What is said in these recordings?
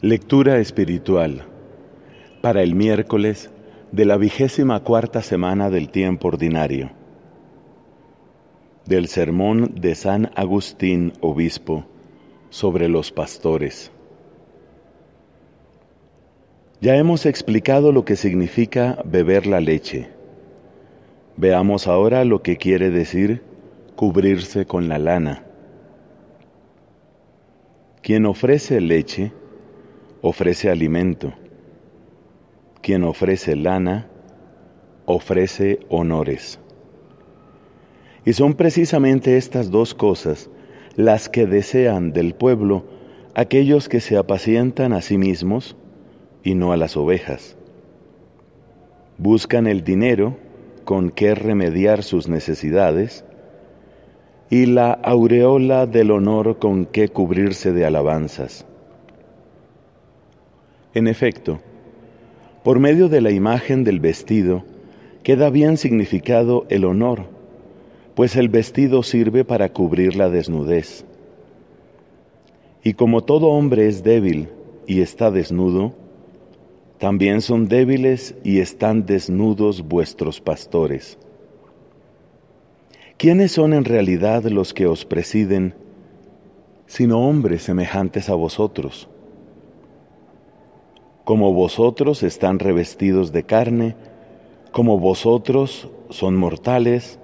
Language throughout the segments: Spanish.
Lectura espiritual para el miércoles de la vigésima cuarta semana del tiempo ordinario. Del sermón de San Agustín, obispo, sobre los pastores. Ya hemos explicado lo que significa beber la leche. Veamos ahora lo que quiere decir cubrirse con la lana. Quien ofrece leche, ofrece alimento. Quien ofrece lana, ofrece honores. Y son precisamente estas dos cosas las que desean del pueblo aquellos que se apacientan a sí mismos y no a las ovejas. Buscan el dinero con que remediar sus necesidades y la aureola del honor con que cubrirse de alabanzas. En efecto, por medio de la imagen del vestido, queda bien significado el honor, pues el vestido sirve para cubrir la desnudez. Y como todo hombre es débil y está desnudo, también son débiles y están desnudos vuestros pastores. ¿Quiénes son en realidad los que os presiden, sino hombres semejantes a vosotros? como vosotros están revestidos de carne, como vosotros son mortales,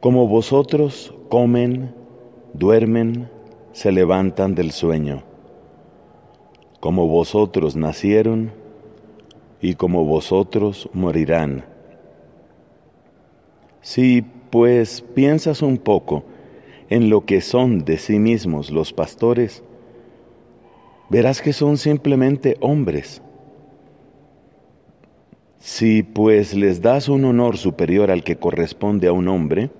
como vosotros comen, duermen, se levantan del sueño, como vosotros nacieron y como vosotros morirán. Si pues piensas un poco en lo que son de sí mismos los pastores, verás que son simplemente hombres. Si pues les das un honor superior al que corresponde a un hombre,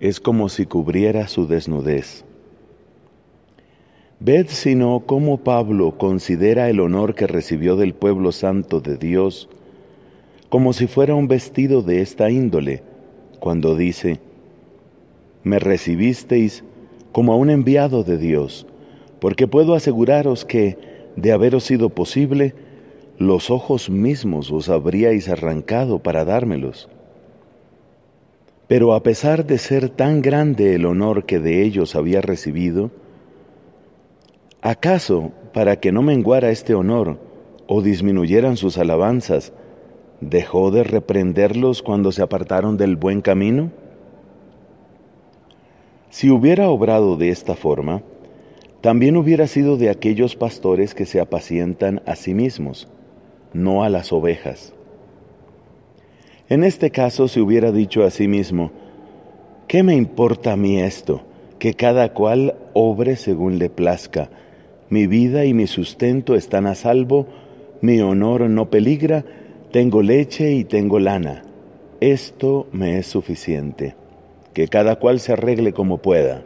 es como si cubriera su desnudez. Ved sino cómo Pablo considera el honor que recibió del pueblo santo de Dios como si fuera un vestido de esta índole, cuando dice, Me recibisteis como a un enviado de Dios, porque puedo aseguraros que, de haberos sido posible, los ojos mismos os habríais arrancado para dármelos. Pero a pesar de ser tan grande el honor que de ellos había recibido, ¿acaso para que no menguara este honor o disminuyeran sus alabanzas, dejó de reprenderlos cuando se apartaron del buen camino? Si hubiera obrado de esta forma, también hubiera sido de aquellos pastores que se apacientan a sí mismos, no a las ovejas. En este caso se hubiera dicho a sí mismo, ¿qué me importa a mí esto? Que cada cual obre según le plazca. Mi vida y mi sustento están a salvo, mi honor no peligra, tengo leche y tengo lana. Esto me es suficiente. Que cada cual se arregle como pueda.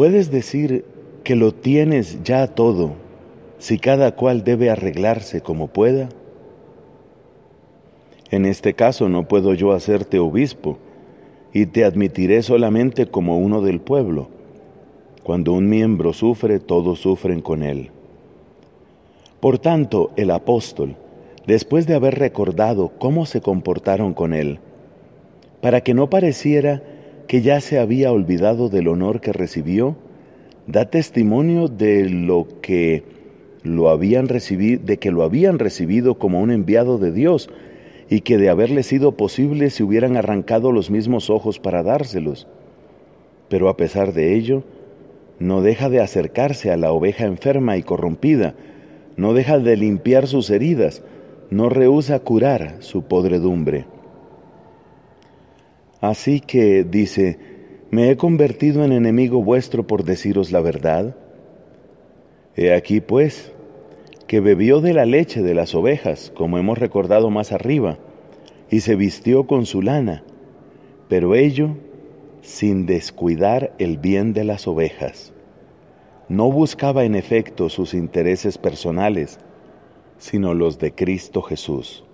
Puedes decir que lo tienes ya todo si cada cual debe arreglarse como pueda. En este caso no puedo yo hacerte obispo y te admitiré solamente como uno del pueblo. Cuando un miembro sufre, todos sufren con él. Por tanto, el apóstol, después de haber recordado cómo se comportaron con él, para que no pareciera que ya se había olvidado del honor que recibió, da testimonio de lo que lo habían recibido, de que lo habían recibido como un enviado de Dios y que de haberle sido posible se hubieran arrancado los mismos ojos para dárselos. Pero a pesar de ello, no deja de acercarse a la oveja enferma y corrompida, no deja de limpiar sus heridas, no rehúsa curar su podredumbre. Así que, dice, ¿me he convertido en enemigo vuestro por deciros la verdad? He aquí, pues, que bebió de la leche de las ovejas, como hemos recordado más arriba, y se vistió con su lana, pero ello sin descuidar el bien de las ovejas. No buscaba en efecto sus intereses personales, sino los de Cristo Jesús.